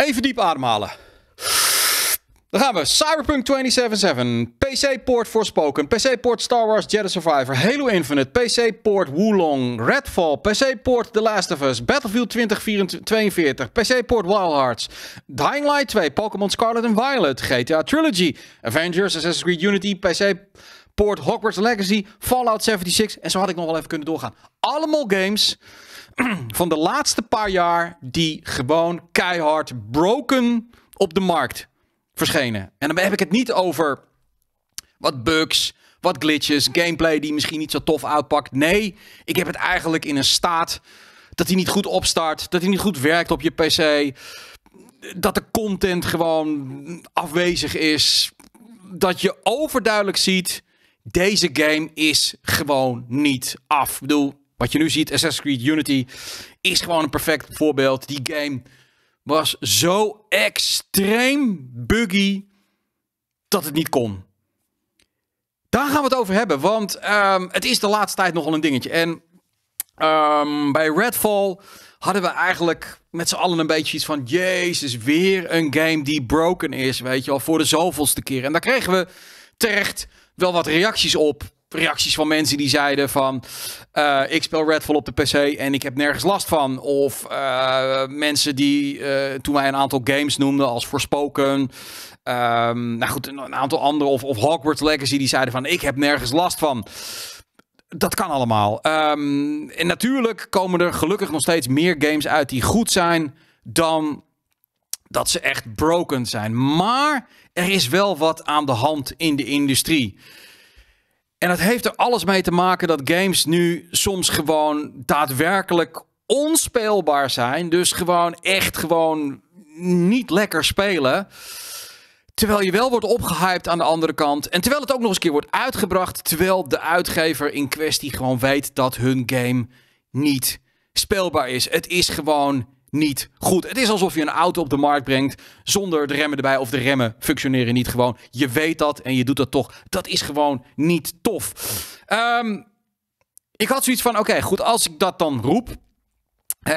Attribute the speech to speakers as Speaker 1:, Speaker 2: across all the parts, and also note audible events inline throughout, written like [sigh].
Speaker 1: Even diep ademhalen. Dan gaan we. Cyberpunk 2077. pc port Forspoken. pc port Star Wars Jedi Survivor. Halo Infinite. PC-poort Wulong. Redfall. pc port The Last of Us. Battlefield 2042. pc port Wild Hearts. Dying Light 2. Pokémon Scarlet and Violet. GTA Trilogy. Avengers. Assassin's Creed Unity. pc port Hogwarts Legacy. Fallout 76. En zo had ik nog wel even kunnen doorgaan. Allemaal games [clears throat] van de laatste paar jaar die gewoon keihard broken op de markt verschenen. En dan heb ik het niet over wat bugs, wat glitches, gameplay die misschien niet zo tof uitpakt. Nee, ik heb het eigenlijk in een staat dat hij niet goed opstart, dat hij niet goed werkt op je PC, dat de content gewoon afwezig is, dat je overduidelijk ziet deze game is gewoon niet af. Ik bedoel, wat je nu ziet, Assassin's Creed Unity, is gewoon een perfect voorbeeld. Die game was zo extreem buggy dat het niet kon. Daar gaan we het over hebben, want ehm, het is de laatste tijd nogal een dingetje. En ehm, bij Redfall hadden we eigenlijk met z'n allen een beetje iets van... Jezus, weer een game die broken is, weet je wel, voor de zoveelste keer. En daar kregen we terecht wel wat reacties op reacties van mensen die zeiden van... Eh, ik speel Redfall op de PC en ik heb nergens last van. Of eh, mensen die eh, toen wij een aantal games noemden als Forspoken... Ehm, nou goed, een, aantal andere... Of, of Hogwarts Legacy die zeiden van ik heb nergens last van. Dat kan allemaal. Ehm, en natuurlijk komen er gelukkig nog steeds meer games uit die goed zijn dan dat ze echt broken zijn. Maar er is wel wat aan de hand in de industrie. En dat heeft er alles mee te maken dat games nu soms gewoon daadwerkelijk onspeelbaar zijn. Dus gewoon echt gewoon niet lekker spelen. Terwijl je wel wordt opgehyped aan de andere kant. En terwijl het ook nog eens een keer wordt uitgebracht. Terwijl de uitgever in kwestie gewoon weet dat hun game niet speelbaar is. Het is gewoon niet goed. Het is alsof je een auto op de markt brengt zonder de remmen erbij of de remmen functioneren niet gewoon. Je weet dat en je doet dat toch. Dat is gewoon niet tof. Ehm, ik had zoiets van: oké, goed, als ik dat dan roep.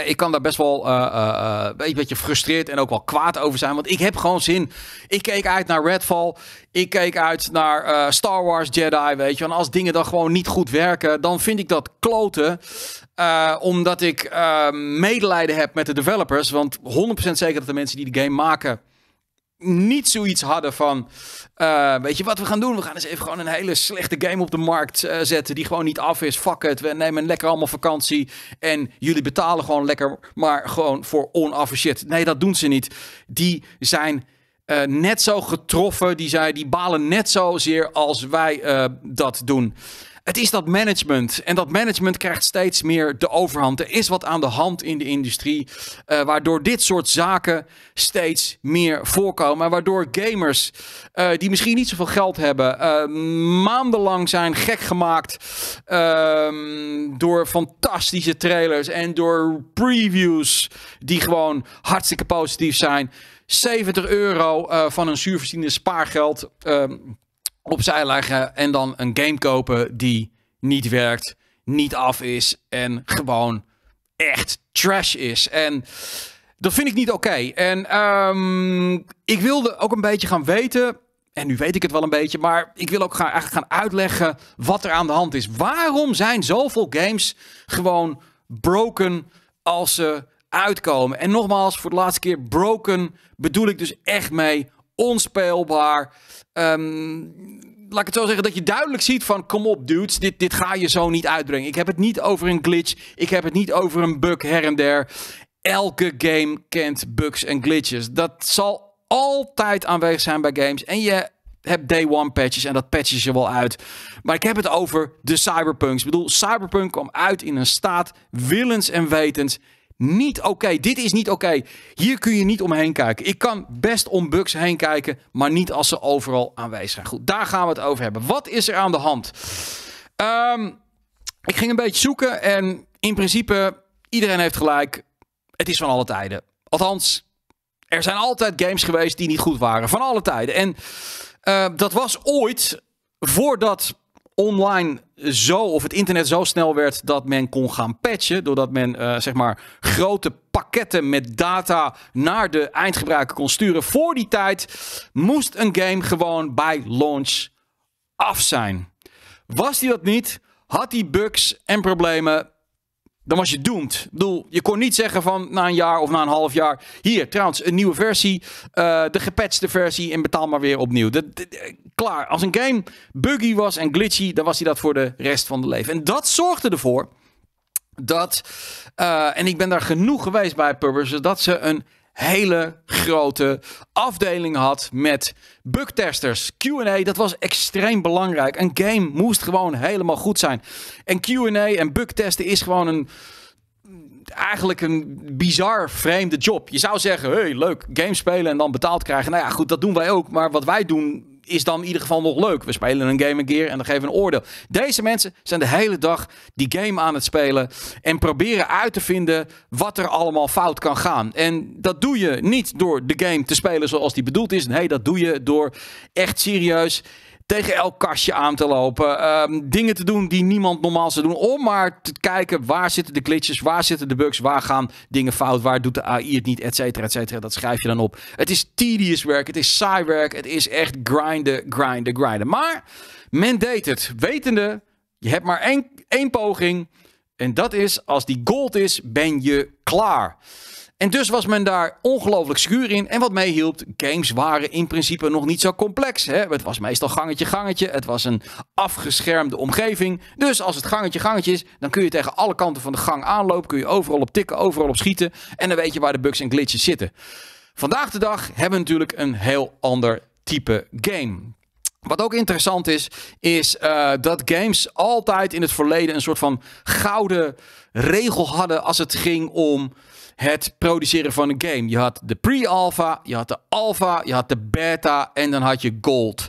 Speaker 1: ik kan daar best wel uh, uh, een beetje gefrustreerd en ook wel kwaad over zijn. Want ik heb gewoon zin. Ik keek uit naar Redfall. Ik keek uit naar Star Wars Jedi. Weet je. En als dingen dan gewoon niet goed werken, dan vind ik dat kloten. Eh, omdat ik uh, medelijden heb met de developers. Want 100% zeker dat de mensen die de game maken. niet zoiets hadden van. Eh, weet je wat we gaan doen? We gaan eens even gewoon een hele slechte game op de markt eh, zetten. die gewoon niet af is. Fuck het. We nemen lekker allemaal vakantie. En jullie betalen gewoon lekker. maar gewoon voor onaffe shit. Nee, dat doen ze niet. Die zijn. net zo getroffen. Die, zijn, die balen net zozeer als wij dat doen. Het is dat management. En dat management krijgt steeds meer de overhand. Er is wat aan de hand in de industrie. Eh, waardoor dit soort zaken steeds meer voorkomen. waardoor gamers eh, die misschien niet zoveel geld hebben. Eh, maandenlang zijn gek gemaakt. Ehm, door fantastische trailers en door previews. Die gewoon hartstikke positief zijn. 70 euro van een zuurverziende spaargeld. Ehm, opzij leggen en dan een game kopen die niet werkt, niet af is en gewoon echt trash is. En dat vind ik niet oké. En ehm, ik wilde ook een beetje gaan weten. En nu weet ik het wel een beetje, maar ik wil ook gaan, eigenlijk gaan uitleggen wat er aan de hand is. Waarom zijn zoveel games gewoon broken als ze uitkomen? En nogmaals, voor de laatste keer, broken bedoel ik dus echt mee onspeelbaar. Ehm, laat ik het zo zeggen, dat je duidelijk ziet van... kom op dudes, dit, dit ga je zo niet uitbrengen. Ik heb het niet over een glitch. Ik heb het niet over een bug her en der. Elke game kent bugs en glitches. Dat zal altijd aanwezig zijn bij games. En je hebt day one patches en dat patches je wel uit. Maar ik heb het over de cyberpunks. Ik bedoel, cyberpunk kwam uit in een staat willens en wetens niet oké. Dit is niet oké. Hier kun je niet omheen kijken. Ik kan best om bugs heen kijken, maar niet als ze overal aanwezig zijn. Goed, daar gaan we het over hebben. Wat is er aan de hand? Ehm, ik ging een beetje zoeken en in principe, iedereen heeft gelijk. Het is van alle tijden. Althans, er zijn altijd games geweest die niet goed waren. Van alle tijden. En eh, dat was ooit voordat online zo, of het internet zo snel werd dat men kon gaan patchen. Doordat men eh, zeg maar grote pakketten met data naar de eindgebruiker kon sturen. Voor die tijd moest een game gewoon bij launch af zijn. Was die dat niet? Had hij bugs en problemen? dan was je doemd. je kon niet zeggen van na een jaar of na een half jaar. Hier, trouwens, een nieuwe versie. Eh, de gepatchte versie en betaal maar weer opnieuw. Eh, klaar. Als een game buggy was en glitchy, dan was hij dat voor de rest van de leven. En dat zorgde ervoor dat. Eh, en ik ben daar genoeg geweest bij publishers. Dat ze een hele grote afdeling had met bugtesters. QA, dat was extreem belangrijk. Een game moest gewoon helemaal goed zijn. En QA en bugtesten is gewoon een. Eigenlijk een bizar vreemde job. Je zou zeggen: hey, leuk, game spelen en dan betaald krijgen. Nou ja, goed, dat doen wij ook. Maar wat wij doen, is dan in ieder geval nog leuk. We spelen een game een keer en dan geven we een oordeel. Deze mensen zijn de hele dag die game aan het spelen en proberen uit te vinden wat er allemaal fout kan gaan. En dat doe je niet door de game te spelen zoals die bedoeld is. Nee, dat doe je door echt serieus tegen elk kastje aan te lopen. Ehm, dingen te doen die niemand normaal zou doen. Om maar te kijken waar zitten de glitches, waar zitten de bugs, waar gaan dingen fout, waar doet de AI het niet, et cetera, et cetera. Dat schrijf je dan op. Het is tedious werk, het is saai werk, het is echt grinden, grinden, grinden. Maar men deed het, wetende, je hebt maar één, één poging. En dat is, als die gold is, ben je klaar. En dus was men daar ongelooflijk schuur in. En wat meehielp, games waren in principe nog niet zo complex. Hè? Het was meestal gangetje, gangetje. Het was een afgeschermde omgeving. Dus als het gangetje, gangetje is, dan kun je tegen alle kanten van de gang aanlopen. Kun je overal op tikken, overal op schieten. En dan weet je waar de bugs en glitches zitten. Vandaag de dag hebben we natuurlijk een heel ander type game. Wat ook interessant is, is eh, dat games altijd in het verleden een soort van gouden regel hadden als het ging om het produceren van een game. Je had de pre-alpha, je had de alpha, je had de beta en dan had je gold.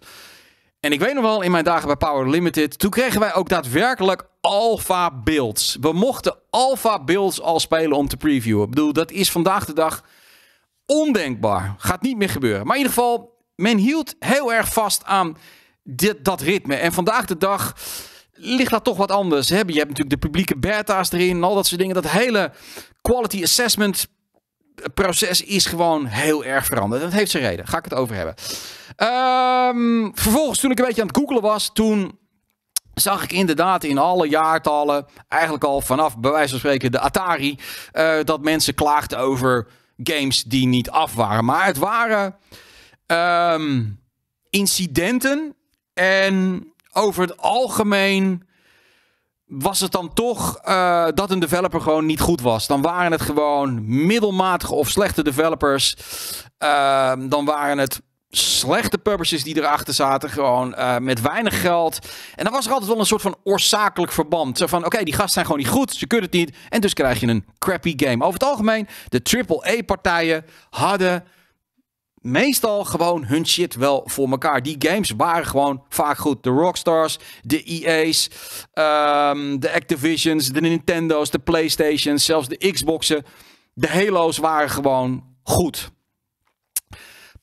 Speaker 1: En ik weet nog wel, in mijn dagen bij Power Limited, toen kregen wij ook daadwerkelijk alpha builds. We mochten alpha builds al spelen om te previewen. Ik bedoel, dat is vandaag de dag ondenkbaar. Gaat niet meer gebeuren. Maar in ieder geval, men hield heel erg vast aan dit, dat ritme. En vandaag de dag ligt dat toch wat anders. Je hebt natuurlijk de publieke beta's erin en al dat soort dingen. Dat hele quality assessment proces is gewoon heel erg veranderd. Dat heeft zijn reden. Ga ik het over hebben. Ehm, vervolgens, toen ik een beetje aan het googelen was, toen zag ik inderdaad in alle jaartallen, eigenlijk al vanaf bij wijze van spreken de Atari, eh, dat mensen klaagden over games die niet af waren. Maar het waren ehm, incidenten en over het algemeen was het dan toch eh, dat een developer gewoon niet goed was. Dan waren het gewoon middelmatige of slechte developers. Ehm, dan waren het slechte publishers die erachter zaten. Gewoon eh, met weinig geld. En dan was er altijd wel een soort van oorzakelijk verband. Zo van, oké, die gasten zijn gewoon niet goed. Ze kunnen het niet. En dus krijg je een crappy game. Over het algemeen, de AAA-partijen hadden meestal gewoon hun shit wel voor elkaar. Die games waren gewoon vaak goed. De Rockstars, de EA's, ehm, de Activisions, de Nintendo's, de Playstations, zelfs de Xboxen. De Halo's waren gewoon goed.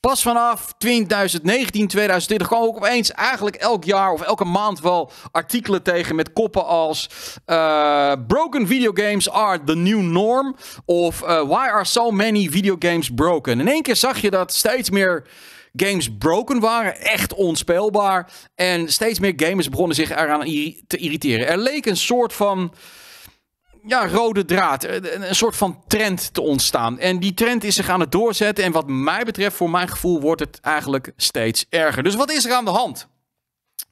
Speaker 1: Pas vanaf 2019, 2020 kwam ook opeens eigenlijk elk jaar of elke maand wel artikelen tegen met koppen als eh, Broken video games are the new norm of eh, Why are so many video games broken? In één keer zag je dat steeds meer games broken waren, echt onspeelbaar en steeds meer gamers begonnen zich eraan te irriteren. Er leek een soort van ja, rode draad, eh, een, soort van trend te ontstaan. En die trend is zich aan het doorzetten. En wat mij betreft, voor mijn gevoel, wordt het eigenlijk steeds erger. Dus wat is er aan de hand?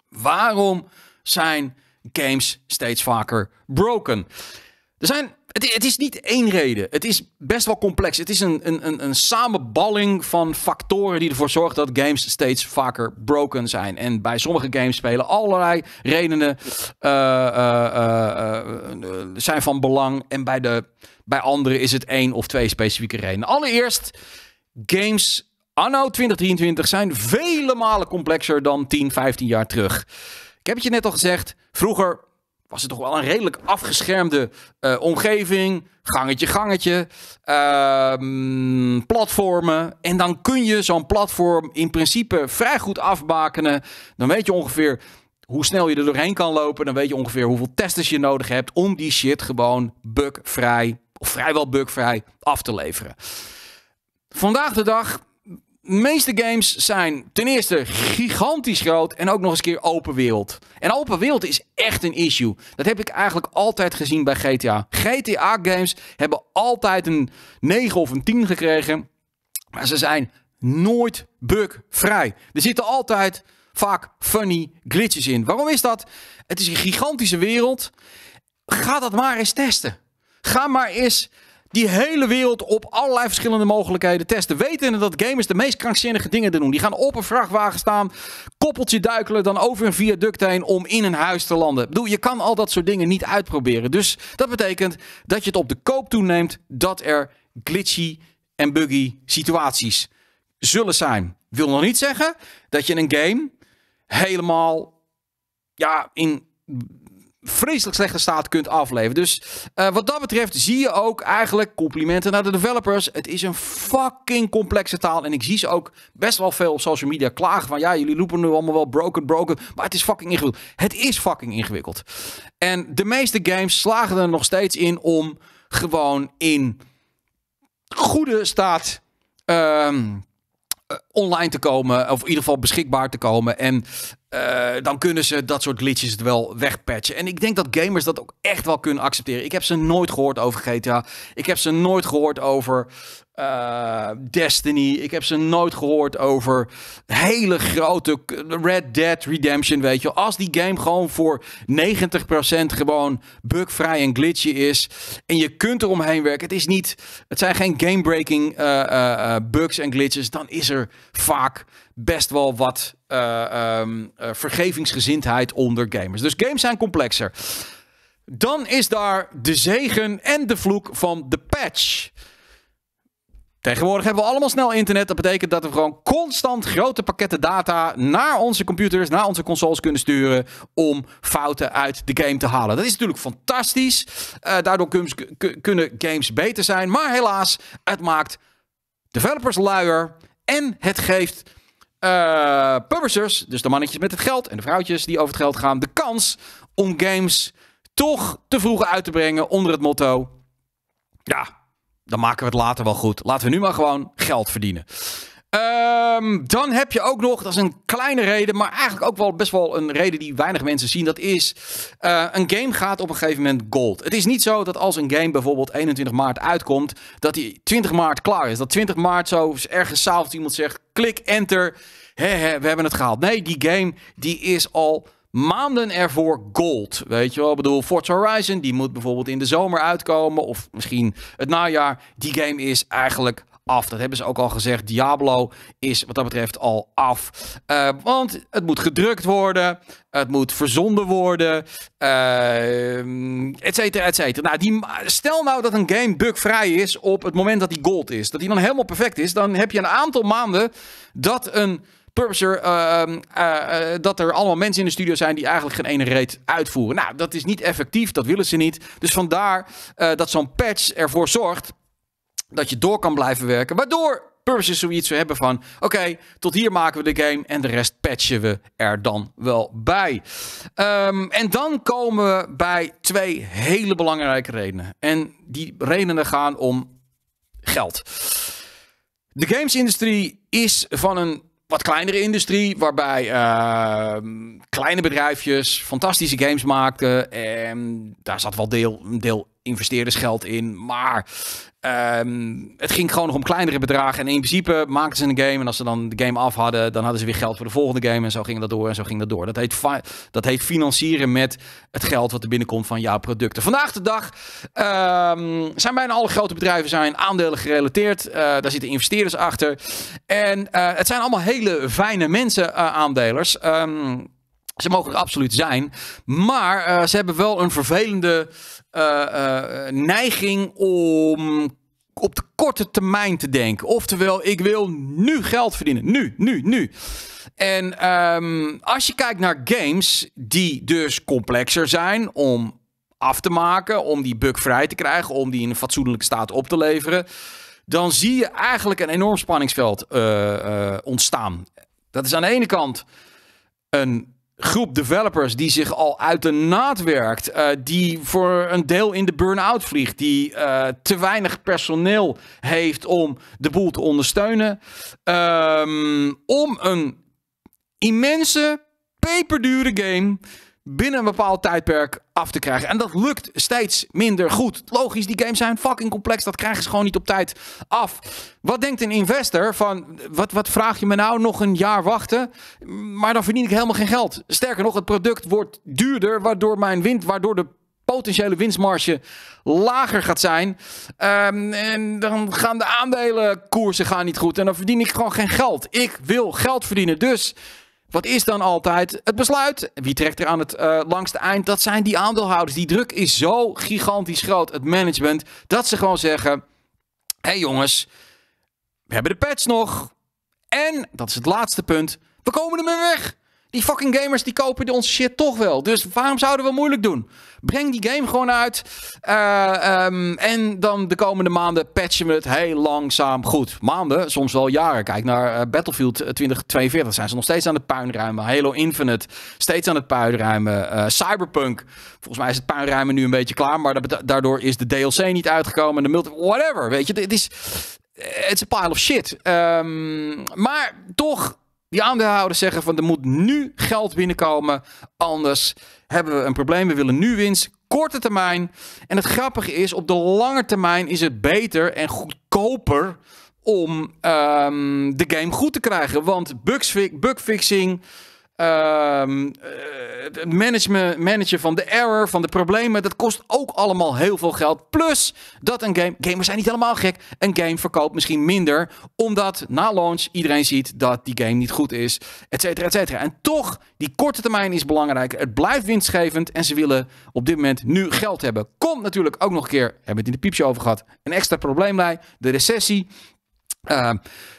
Speaker 1: Waarom zijn games steeds vaker broken? Er zijn het, het, is niet één reden. Het is best wel complex. Het is een, een, een, samenballing van factoren die ervoor zorgt dat games steeds vaker broken zijn. En bij sommige games spelen allerlei redenen eh, eh, eh, zijn van belang. En bij, de, bij anderen is het één of twee specifieke redenen. Allereerst, games anno 2023 zijn vele malen complexer dan 10, 15 jaar terug. Ik heb het je net al gezegd. Vroeger was het toch wel een redelijk afgeschermde eh, omgeving. Gangetje, gangetje. Ehm, platformen. En dan kun je zo'n platform in principe vrij goed afbakenen. Dan weet je ongeveer hoe snel je er doorheen kan lopen. Dan weet je ongeveer hoeveel testers je nodig hebt om die shit gewoon bugvrij of vrijwel bugvrij af te leveren. Vandaag de dag meeste games zijn ten eerste gigantisch groot en ook nog eens keer open wereld. En open wereld is echt een issue. Dat heb ik eigenlijk altijd gezien bij GTA. GTA games hebben altijd een 9 of een 10 gekregen. Maar ze zijn nooit bugvrij. Er zitten altijd vaak funny glitches in. Waarom is dat? Het is een gigantische wereld. Ga dat maar eens testen. Ga maar eens die hele wereld op allerlei verschillende mogelijkheden testen. Wetende dat gamers de meest krankzinnige dingen doen. Die gaan op een vrachtwagen staan, koppeltje duikelen, dan over een viaduct heen om in een huis te landen. bedoel, je kan al dat soort dingen niet uitproberen. Dus dat betekent dat je het op de koop toeneemt dat er glitchy en buggy situaties zullen zijn. Wil nog niet zeggen dat je een game helemaal ja, in vreselijk slechte staat kunt afleveren. Dus eh, wat dat betreft zie je ook eigenlijk complimenten naar de developers. Het is een fucking complexe taal. En ik zie ze ook best wel veel op social media klagen van... ja, jullie roepen nu allemaal wel broken, broken. Maar het is fucking ingewikkeld. Het is fucking ingewikkeld. En de meeste games slagen er nog steeds in om gewoon in goede staat... Ehm, eh, online te komen. Of in ieder geval beschikbaar te komen. En eh, dan kunnen ze dat soort glitches wel wegpatchen. En ik denk dat gamers dat ook echt wel kunnen accepteren. Ik heb ze nooit gehoord over GTA. Ik heb ze nooit gehoord over eh, Destiny. Ik heb ze nooit gehoord over hele grote Red Dead Redemption. Weet je, als die game gewoon voor 90% gewoon bugvrij en glitchy is. En je kunt er omheen werken. Het, is niet, het zijn geen gamebreaking breaking eh, bugs en glitches. Dan is er vaak best wel wat eh, ehm, eh, vergevingsgezindheid onder gamers. Dus games zijn complexer. Dan is daar de zegen en de vloek van de patch. Tegenwoordig hebben we allemaal snel internet. Dat betekent dat we gewoon constant grote pakketten data naar onze computers, naar onze consoles kunnen sturen om fouten uit de game te halen. Dat is natuurlijk fantastisch. Eh, daardoor kunnen games beter zijn. Maar helaas, het maakt developers luier. En het geeft uh, publishers, dus de mannetjes met het geld en de vrouwtjes die over het geld gaan, de kans om games toch te vroeg uit te brengen onder het motto: ja, dan maken we het later wel goed. Laten we nu maar gewoon geld verdienen. Ehm, dan heb je ook nog, dat is een kleine reden, maar eigenlijk ook wel best wel een reden die weinig mensen zien. Dat is, eh, een game gaat op een gegeven moment gold. Het is niet zo dat als een game bijvoorbeeld 21 maart uitkomt, dat die 20 maart klaar is. Dat 20 maart zo ergens s'avonds iemand zegt, klik enter, we hebben het gehaald. Nee, die game die is al maanden ervoor gold. Weet je wel, ik bedoel, Forza Horizon, die moet bijvoorbeeld in de zomer uitkomen. Of misschien het najaar. Die game is eigenlijk af. Dat hebben ze ook al gezegd. Diablo is wat dat betreft al af. Eh, want het moet gedrukt worden. Het moet verzonden worden. Uh, et cetera, et cetera. Nou, die, stel nou dat een game bugvrij is op het moment dat die gold is. Dat die dan helemaal perfect is. Dan heb je een aantal maanden dat een publisher, eh, dat er allemaal mensen in de studio zijn die eigenlijk geen ene reet uitvoeren. Nou, dat is niet effectief, dat willen ze niet. Dus vandaar dat zo'n patch ervoor zorgt dat je door kan blijven werken. Waardoor purposes zoiets we hebben van: oké, tot hier maken we de game en de rest patchen we er dan wel bij. Ehm, en dan komen we bij twee hele belangrijke redenen. En die redenen gaan om geld. De gamesindustrie is van een wat kleinere industrie, waarbij ehm, kleine bedrijfjes fantastische games maakten. En daar zat wel deel, deel investeerdersgeld in. Maar Ehm, het ging gewoon nog om kleinere bedragen. En in principe maakten ze een game. En als ze dan de game af hadden, dan hadden ze weer geld voor de volgende game. En zo ging dat door en zo ging dat door. Dat heet, dat heet financieren met het geld wat er binnenkomt van jouw producten. Vandaag de dag ehm, zijn bijna alle grote bedrijven zijn aandelen gerelateerd. Eh, daar zitten investeerders achter. En eh, het zijn allemaal hele fijne mensen, eh, aandelers. Um, ze mogen absoluut zijn. Maar eh, ze hebben wel een vervelende eh, eh, neiging om op de korte termijn te denken. Oftewel, ik wil nu geld verdienen. Nu, nu, nu. En ehm, als je kijkt naar games die dus complexer zijn om af te maken, om die bug vrij te krijgen, om die in een fatsoenlijke staat op te leveren, dan zie je eigenlijk een enorm spanningsveld ontstaan. Dat is aan de ene kant een groep developers die zich al uit de naad werkt, eh, die voor een deel in de burn-out vliegt, die eh, te weinig personeel heeft om de boel te ondersteunen, ehm, om een immense peperdure game binnen een bepaald tijdperk af te krijgen. En dat lukt steeds minder goed. Logisch, die games zijn fucking complex. Dat krijgen ze gewoon niet op tijd af. Wat denkt een investor van, wat, wat vraag je me nou? Nog een jaar wachten, maar dan verdien ik helemaal geen geld. Sterker nog, het product wordt duurder, waardoor mijn winst, waardoor de potentiële winstmarge lager gaat zijn. Ehm, en dan gaan de aandelenkoersen gaan niet goed. En dan verdien ik gewoon geen geld. Ik wil geld verdienen. Dus wat is dan altijd het besluit? Wie trekt er aan het uh, langste eind? Dat zijn die aandeelhouders. Die druk is zo gigantisch groot, het management, dat ze gewoon zeggen: hé hey jongens, we hebben de patch nog. En, dat is het laatste punt, we komen ermee weg. Die fucking gamers die kopen onze shit toch wel. Dus waarom zouden we moeilijk doen? Breng die game gewoon uit. Eh, ehm, en dan de komende maanden patchen we het heel langzaam goed. Maanden, soms wel jaren. Kijk naar eh, Battlefield 2042. Eh, Zijn ze nog steeds aan het puinruimen. Halo Infinite, steeds aan het puinruimen. Cyberpunk, volgens mij is het puinruimen nu een beetje klaar. Maar daardoor is de DLC niet uitgekomen. De multi whatever, weet je. Het is... is a pile of shit. Ehm, maar toch, die aandeelhouders zeggen van er moet nu geld binnenkomen, anders hebben we een probleem. We willen nu winst, korte termijn. En het grappige is, op de lange termijn is het beter en goedkoper om ehm, de game goed te krijgen. Want bug fixing Ehm, eh, het management, managen van de error, van de problemen, dat kost ook allemaal heel veel geld. Plus dat een game, gamers zijn niet helemaal gek, een game verkoopt misschien minder, omdat na launch iedereen ziet dat die game niet goed is, et cetera, et cetera. En toch, die korte termijn is belangrijk. Het blijft winstgevend en ze willen op dit moment nu geld hebben. Komt natuurlijk ook nog een keer, hebben we het in de piepje over gehad, een extra probleemlijn, de recessie. Eh,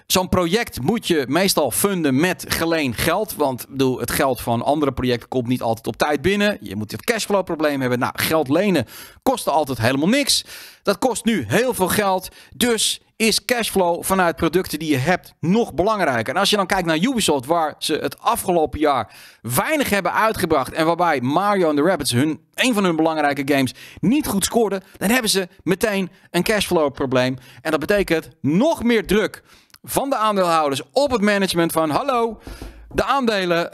Speaker 1: zo'n project moet je meestal funden met geleend geld. Want bedoel, het geld van andere projecten komt niet altijd op tijd binnen. Je moet het cashflow probleem hebben. Nou, geld lenen kostte altijd helemaal niks. Dat kost nu heel veel geld. Dus is cashflow vanuit producten die je hebt nog belangrijker. En als je dan kijkt naar Ubisoft, waar ze het afgelopen jaar weinig hebben uitgebracht en waarbij Mario en de Rabbits hun een van hun belangrijke games niet goed scoorde, dan hebben ze meteen een cashflow probleem. En dat betekent nog meer druk van de aandeelhouders op het management van hallo. De aandelen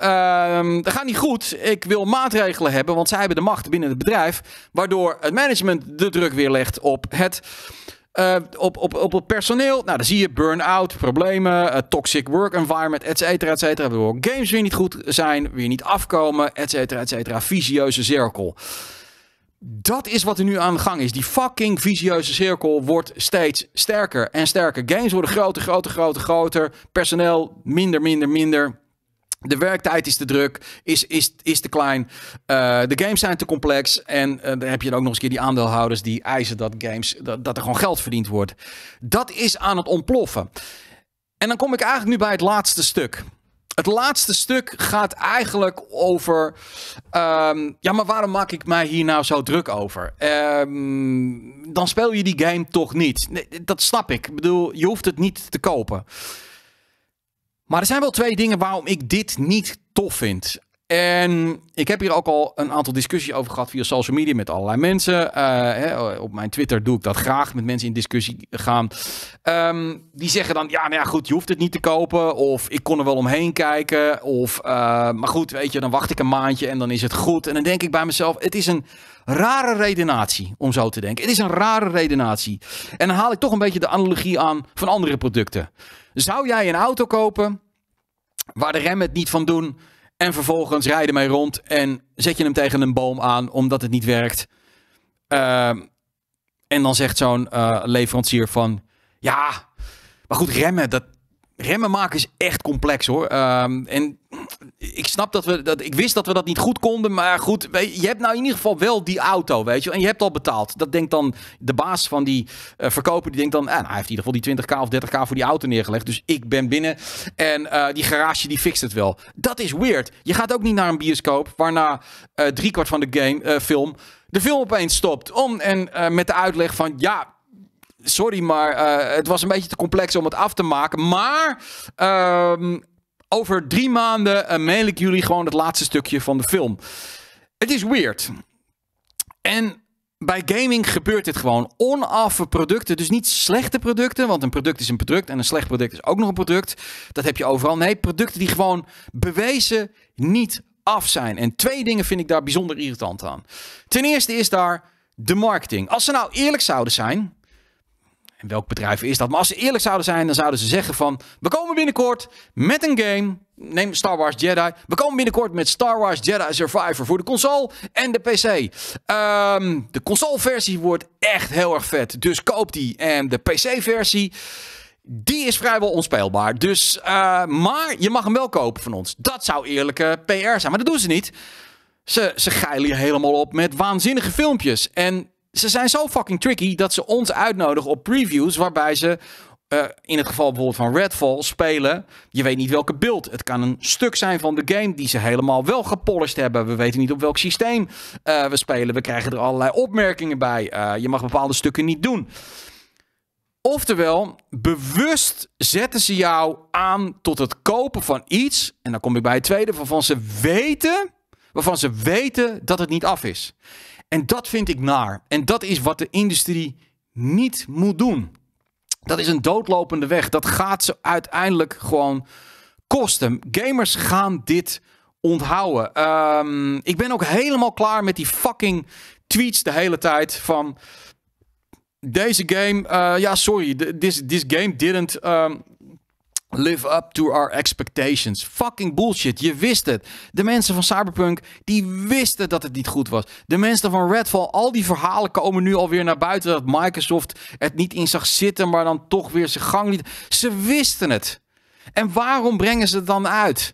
Speaker 1: uh, niet goed. Ik wil maatregelen hebben, want zij hebben de macht binnen het bedrijf. Waardoor het management de druk weer legt op het eh, op, op, op het personeel, nou, dan zie je burn-out, problemen, eh, toxic work environment, et cetera, et cetera. Waardoor games weer niet goed zijn, weer niet afkomen, et cetera, et cetera. Visieuze cirkel. Dat is wat er nu aan de gang is. Die fucking visieuze cirkel wordt steeds sterker en sterker. Games worden groter, groter, groter, groter. Personeel minder, minder, minder. De werktijd is te druk, is, is, is te klein. Eh, de games zijn te complex. En uh, dan heb je dan ook nog eens keer die aandeelhouders die eisen dat games dat, er gewoon geld verdiend wordt. Dat is aan het ontploffen. En dan kom ik eigenlijk nu bij het laatste stuk. Het laatste stuk gaat eigenlijk over. Ehm, ja, maar waarom maak ik mij hier nou zo druk over? Ehm, dan speel je die game toch niet. Nee, dat snap ik. Ik bedoel, je hoeft het niet te kopen. Maar er zijn wel twee dingen waarom ik dit niet tof vind. En ik heb hier ook al een aantal discussies over gehad via social media met allerlei mensen. Eh, hè, op mijn Twitter doe ik dat graag, met mensen in discussie gaan. Ehm, die zeggen dan, ja, nou ja, goed, je hoeft het niet te kopen. Of ik kon er wel omheen kijken. Of, eh, maar goed, weet je, dan wacht ik een maandje en dan is het goed. En dan denk ik bij mezelf, het is een rare redenatie om zo te denken. Het is een rare redenatie. En dan haal ik toch een beetje de analogie aan van andere producten. Zou jij een auto kopen waar de remmen het niet van doen en vervolgens rijden mee rond en zet je hem tegen een boom aan omdat het niet werkt? Ehm, en dan zegt zo'n eh, leverancier van ja, maar goed remmen, dat, remmen maken is echt complex hoor. Ehm, en ik snap dat we dat ik wist dat we dat niet goed konden, maar goed, je hebt nou in ieder geval wel die auto, weet je, en je hebt al betaald. Dat denkt dan de baas van die eh, verkoper, die denkt dan, ah, nou, hij heeft in ieder geval die 20k of 30k voor die auto neergelegd, dus ik ben binnen en eh, die garage die fixt het wel. Dat is weird. Je gaat ook niet naar een bioscoop waarna eh, driekwart van de game film de film opeens stopt om en met de uitleg van ja sorry, maar eh, het was een beetje te complex om het af te maken. Maar ehm, over drie maanden uh, mail ik jullie gewoon het laatste stukje van de film. Het is weird. En bij gaming gebeurt dit gewoon. Onaffe producten, dus niet slechte producten, want een product is een product en een slecht product is ook nog een product. Dat heb je overal. Nee, producten die gewoon bewezen niet af zijn. En twee dingen vind ik daar bijzonder irritant aan. Ten eerste is daar de marketing. Als ze nou eerlijk zouden zijn, en welk bedrijf is dat? Maar als ze eerlijk zouden zijn, dan zouden ze zeggen van... We komen binnenkort met een game. Neem Star Wars Jedi. We komen binnenkort met Star Wars Jedi Survivor voor de console en de PC. Um, ehm, de consoleversie wordt echt heel erg vet. Dus koop die. En de PC-versie... Die is vrijwel onspeelbaar. Dus, eh, maar je mag hem wel kopen van ons. Dat zou eerlijke PR zijn. Maar dat doen ze niet. Ze, ze geilen je helemaal op met waanzinnige filmpjes. En ze zijn zo fucking tricky dat ze ons uitnodigen op previews waarbij ze eh, in het geval bijvoorbeeld van Redfall spelen. Je weet niet welke build. Het kan een stuk zijn van de game die ze helemaal wel gepolished hebben. We weten niet op welk systeem eh, we spelen. We krijgen er allerlei opmerkingen bij. Eh, je mag bepaalde stukken niet doen. Oftewel, bewust zetten ze jou aan tot het kopen van iets. En dan kom ik bij het tweede, waarvan ze weten, waarvan ze weten dat het niet af is. En dat vind ik naar. En dat is wat de industrie niet moet doen. Dat is een doodlopende weg. Dat gaat ze uiteindelijk gewoon kosten. Gamers gaan dit onthouden. Ehm, ik ben ook helemaal klaar met die fucking tweets de hele tijd van deze game. Eh, ja, sorry, this, this game didn't ehm, Live up to our expectations. Fucking bullshit. Je wist het. De mensen van Cyberpunk, die wisten dat het niet goed was. De mensen van Redfall, al die verhalen komen nu alweer naar buiten dat Microsoft het niet in zag zitten, maar dan toch weer zijn gang liet. Ze wisten het. En waarom brengen ze het dan uit?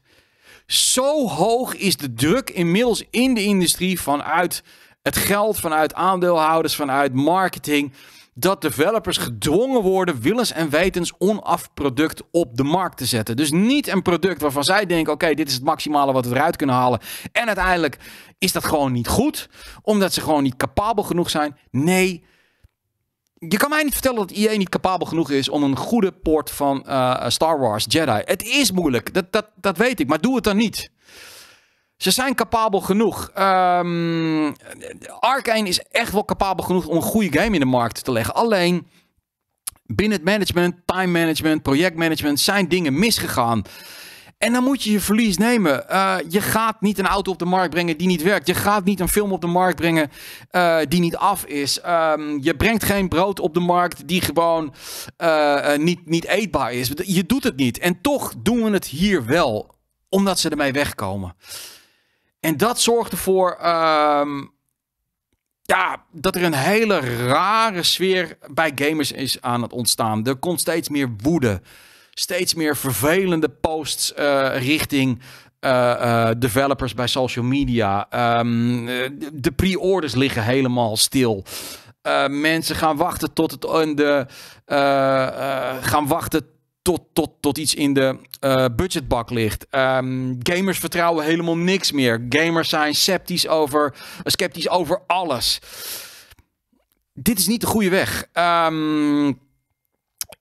Speaker 1: Zo hoog is de druk inmiddels in de industrie vanuit het geld, vanuit aandeelhouders, vanuit marketing dat developers gedwongen worden willens en wetens onaf product op de markt te zetten. Dus niet een product waarvan zij denken: oké, dit is het maximale wat we eruit kunnen halen. En uiteindelijk is dat gewoon niet goed, omdat ze gewoon niet capabel genoeg zijn. Nee. Je kan mij niet vertellen dat IE niet capabel genoeg is om een goede port van eh, Star Wars Jedi. Het is moeilijk, dat, dat, dat weet ik, maar doe het dan niet. Ze zijn capabel genoeg. Um, Arkane is echt wel capabel genoeg om een goede game in de markt te leggen. Alleen binnen het management, time management, projectmanagement zijn dingen misgegaan. En dan moet je je verlies nemen. Eh, je gaat niet een auto op de markt brengen die niet werkt. Je gaat niet een film op de markt brengen eh, die niet af is. Ehm, je brengt geen brood op de markt die gewoon eh, niet, niet eetbaar is. Je doet het niet. En toch doen we het hier wel, omdat ze ermee wegkomen. En dat zorgt ervoor ehm, ja, dat er een hele rare sfeer bij gamers is aan het ontstaan. Er komt steeds meer woede. Steeds meer vervelende posts eh, richting eh, eh, developers bij social media. Ehm, de pre-orders liggen helemaal stil. mensen gaan wachten tot het de, gaan wachten tot, tot, tot iets in de eh, budgetbak ligt. Ehm, gamers vertrouwen helemaal niks meer. Gamers zijn sceptisch over, eh, sceptisch over alles. Dit is niet de goede weg. Ehm,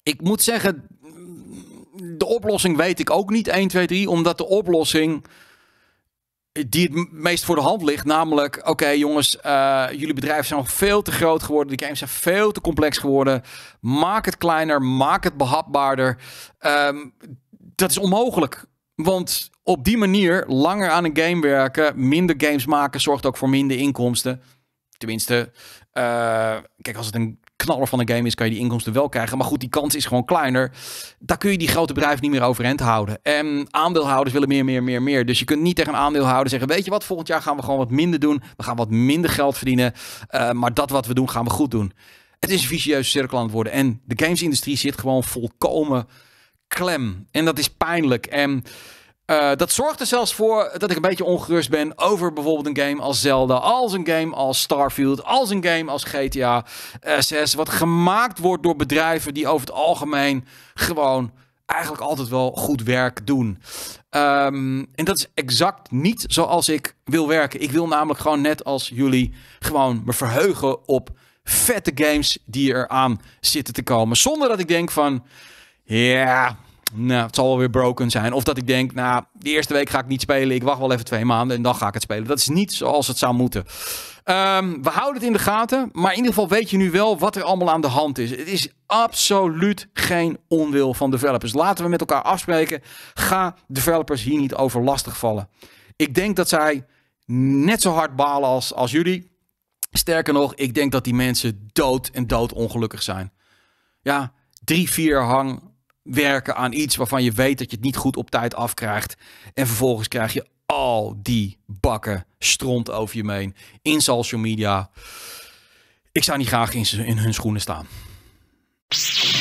Speaker 1: ik moet zeggen, de oplossing weet ik ook niet 1, 2, 3. Omdat de oplossing die het meest voor de hand ligt. Namelijk, oké jongens, eh, jullie bedrijven zijn veel te groot geworden. de games zijn veel te complex geworden. Maak het kleiner, maak het behapbaarder. Ehm, dat is onmogelijk. Want op die manier langer aan een game werken, minder games maken, zorgt ook voor minder inkomsten. Tenminste, eh, kijk, als het een knaller van een game is, kan je die inkomsten wel krijgen. Maar goed, die kans is gewoon kleiner. Daar kun je die grote bedrijven niet meer overeind houden. En aandeelhouders willen meer, meer, meer, meer. Dus je kunt niet tegen een aandeelhouder zeggen: Weet je wat, volgend jaar gaan we gewoon wat minder doen. We gaan wat minder geld verdienen. Eh, maar dat wat we doen, gaan we goed doen. Het is een vicieuze cirkel aan het worden. En de gamesindustrie zit gewoon volkomen klem. En dat is pijnlijk. En eh, dat zorgt er zelfs voor dat ik een beetje ongerust ben over bijvoorbeeld een game als Zelda, als een game als Starfield, als een game als GTA 6, wat gemaakt wordt door bedrijven die over het algemeen gewoon eigenlijk altijd wel goed werk doen. Ehm, en dat is exact niet zoals ik wil werken. Ik wil namelijk gewoon net als jullie gewoon me verheugen op vette games die eraan zitten te komen. Zonder dat ik denk van, ja, nou, het zal wel weer broken zijn. Of dat ik denk, nou, de eerste week ga ik niet spelen. Ik wacht wel even twee maanden en dan ga ik het spelen. Dat is niet zoals het zou moeten. Ehm, we houden het in de gaten. Maar in ieder geval weet je nu wel wat er allemaal aan de hand is. Het is absoluut geen onwil van developers. Laten we met elkaar afspreken. Ga developers hier niet over lastig vallen. Ik denk dat zij net zo hard balen als, als jullie. Sterker nog, ik denk dat die mensen dood en dood ongelukkig zijn. Ja, drie, vier hang werken aan iets waarvan je weet dat je het niet goed op tijd afkrijgt. En vervolgens krijg je al die bakken stront over je meen in social media. Ik zou niet graag in, in hun schoenen staan.